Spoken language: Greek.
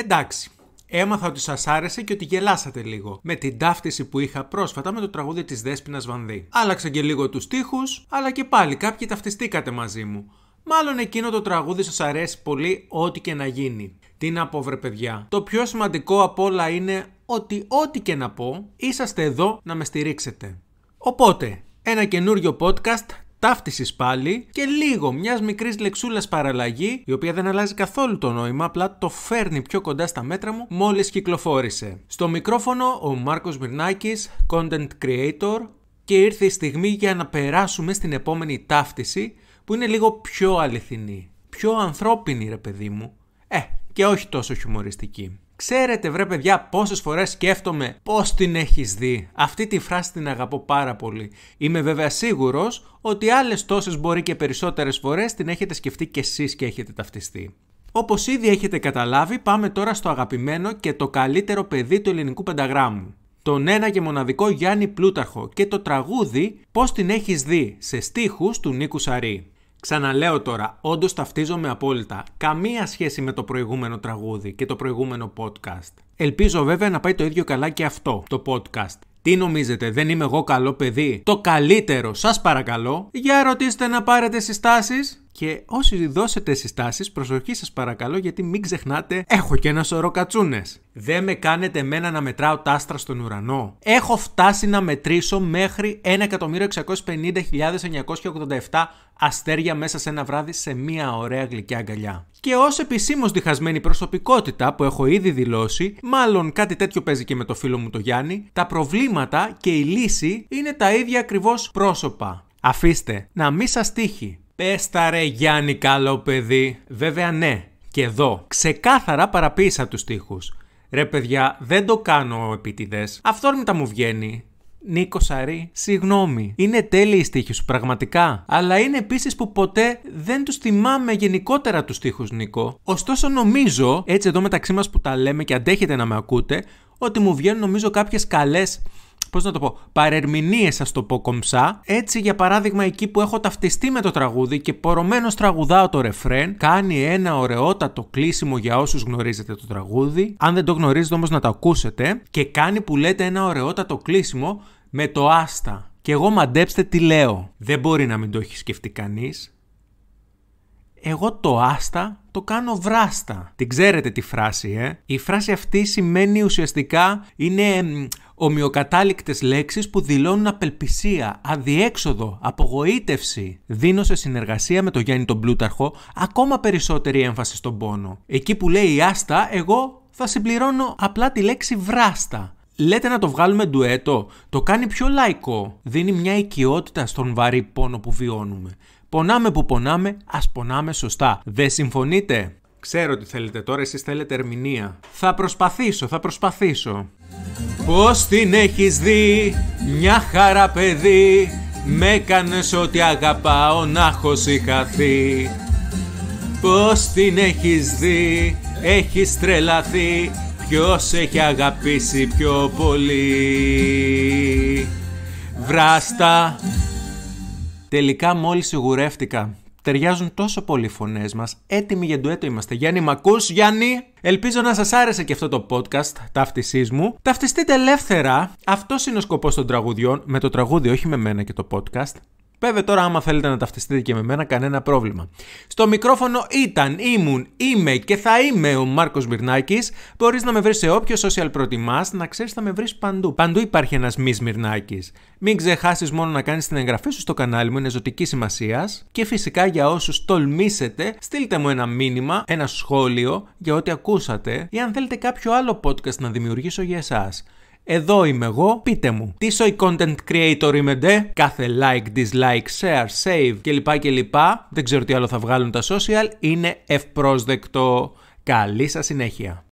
Εντάξει, Έμαθα ότι σας άρεσε και ότι γελάσατε λίγο με την ταύτιση που είχα πρόσφατα με το τραγούδι της Δέσπινας Βανδύ. Άλλαξα και λίγο τους τοίχου, αλλά και πάλι κάποιοι ταυτιστήκατε μαζί μου. Μάλλον εκείνο το τραγούδι σας αρέσει πολύ, ό,τι και να γίνει. Τι να πω, βρε παιδιά. Το πιο σημαντικό απ' όλα είναι ότι ό,τι και να πω, είσαστε εδώ να με στηρίξετε. Οπότε, ένα καινούριο podcast ταύτισης πάλι και λίγο μιας μικρής λεξούλας παραλλαγή, η οποία δεν αλλάζει καθόλου το νόημα, απλά το φέρνει πιο κοντά στα μέτρα μου μόλις κυκλοφόρησε. Στο μικρόφωνο ο Μάρκος Μυρνάκης, content creator, και ήρθε η στιγμή για να περάσουμε στην επόμενη ταύτιση που είναι λίγο πιο αληθινή. Πιο ανθρώπινη ρε παιδί μου. Ε, και όχι τόσο χιουμοριστική. Ξέρετε βρε παιδιά πόσες φορές σκέφτομαι πώς την έχεις δει. Αυτή τη φράση την αγαπώ πάρα πολύ. Είμαι βέβαια σίγουρος ότι άλλες τόσες μπορεί και περισσότερες φορές την έχετε σκεφτεί κι εσείς και έχετε ταυτιστεί. Όπως ήδη έχετε καταλάβει, πάμε τώρα στο αγαπημένο και το καλύτερο παιδί του ελληνικού πενταγράμμου. Τον ένα και μοναδικό Γιάννη Πλούταρχο και το τραγούδι Πώς την έχεις δει σε στίχους του Νίκου Σαρή. Ξαναλέω τώρα, όντως ταυτίζομαι απόλυτα. Καμία σχέση με το προηγούμενο τραγούδι και το προηγούμενο podcast. Ελπίζω βέβαια να πάει το ίδιο καλά και αυτό το podcast. Τι νομίζετε, δεν είμαι εγώ καλό παιδί. Το καλύτερο, σας παρακαλώ. Για ρωτήστε να πάρετε συστάσεις. Και όσοι δώσετε συστάσεις, προσοχή σας παρακαλώ, γιατί μην ξεχνάτε, έχω και ένα σωρό κατσούνες. Δεν με κάνετε εμένα να μετράω τα άστρα στον ουρανό. Έχω φτάσει να μετρήσω μέχρι 1.650.987 αστέρια μέσα σε ένα βράδυ σε μία ωραία γλυκιά αγκαλιά. Και ως επισήμως διχασμένη προσωπικότητα που έχω ήδη δηλώσει, μάλλον κάτι τέτοιο παίζει και με το φίλο μου το Γιάννη, τα προβλήματα και η λύση είναι τα ίδια ακριβώς πρόσωπα. Αφήστε να μην σας τύχει Πες τα ρε Γιάννη καλό παιδί. Βέβαια ναι, και εδώ ξεκάθαρα παραποίησα τους στίχους. Ρε παιδιά, δεν το κάνω επίτηδες. Αυτόρμητα μου βγαίνει. Νίκο Σαρή, συγγνώμη. Είναι τέλειοι οι στίχοι σου, πραγματικά. Αλλά είναι επίσης που ποτέ δεν τους θυμάμαι γενικότερα τους στίχους, Νίκο. Ωστόσο, νομίζω, έτσι εδώ μεταξύ μας που τα λέμε και αντέχετε να με ακούτε, ότι μου βγαίνουν νομίζω κάποιες καλές πώς να το πω, παρερμηνίες, ας το πω κομψά. Έτσι, για παράδειγμα, εκεί που έχω ταυτιστεί με το τραγούδι και πορωμένος τραγουδάω το ρεφρέν, κάνει ένα ωραιότατο κλείσιμο για όσους γνωρίζετε το τραγούδι. Αν δεν το γνωρίζετε όμως να το ακούσετε και κάνει που λέτε ένα ωραιότατο κλείσιμο με το άστα. Και εγώ μαντέψτε τι λέω. Δεν μπορεί να μην το έχει σκεφτεί κανείς εγώ το άστα το κάνω βράστα. Την ξέρετε τη φράση, ε. Η φράση αυτή σημαίνει ουσιαστικά είναι ομοιοκατάληκτες λέξεις που δηλώνουν απελπισία, αδιέξοδο, απογοήτευση. Δίνω σε συνεργασία με τον Γιάννη τον Πλούταρχο ακόμα περισσότερη έμφαση στον πόνο. Εκεί που λέει άστα, εγώ θα συμπληρώνω απλά τη λέξη βράστα. Λέτε να το βγάλουμε ντουέτο, το κάνει πιο λαϊκό, δίνει μια οικειότητα στον βαρύ πόνο που βιώνουμε. Πονάμε που πονάμε, ας πονάμε σωστά. Δεν συμφωνείτε? Ξέρω ότι θέλετε τώρα, εσείς θέλετε ερμηνεία. Θα προσπαθήσω, θα προσπαθήσω. Πώς την έχεις δει, μια χαρά παιδί, με κάνες ό,τι αγαπάω να έχω συγχαθεί. Πώς την έχεις δει, Έχεις τρελαθεί, ποιος έχει αγαπήσει πιο πολύ. Βράστα, Τελικά μόλις σιγουρεύτηκα. Ταιριάζουν τόσο πολύ οι φωνές μας. Έτοιμοι για ντουέτο είμαστε. Γιάννη, μ' Γιάννη! Ελπίζω να σας άρεσε και αυτό το podcast ταύτισής μου. Ταυτιστείτε ελεύθερα. Αυτός είναι ο σκοπός των τραγουδιών. Με το τραγούδι, όχι με μένα και το podcast. Βέβαια τώρα άμα θέλετε να ταυτιστείτε και με μένα κανένα πρόβλημα. Στο μικρόφωνο ήταν, ήμουν, είμαι και θα είμαι ο Μάρκος Μυρνάκης. Μπορείς να με βρεις σε όποιο social προτιμάς, να ξέρεις θα με βρεις παντού. Παντού υπάρχει ένας μης Μυρνάκης. Μην ξεχάσεις μόνο να κάνεις την εγγραφή σου στο κανάλι μου, είναι ζωτική σημασίας. Και φυσικά για όσους τολμήσετε, στείλτε μου ένα μήνυμα, ένα σχόλιο για ό,τι ακούσατε ή αν θέλετε κάποιο άλλο podcast να δημιουργήσω για εσάς. Εδώ είμαι εγώ, πείτε μου. Τι soy content creator είμαι ντε, κάθε like, dislike, share, save κλπ κλπ. Δεν ξέρω τι άλλο θα βγάλουν τα social, είναι ευπρόσδεκτο. Καλή σας συνέχεια.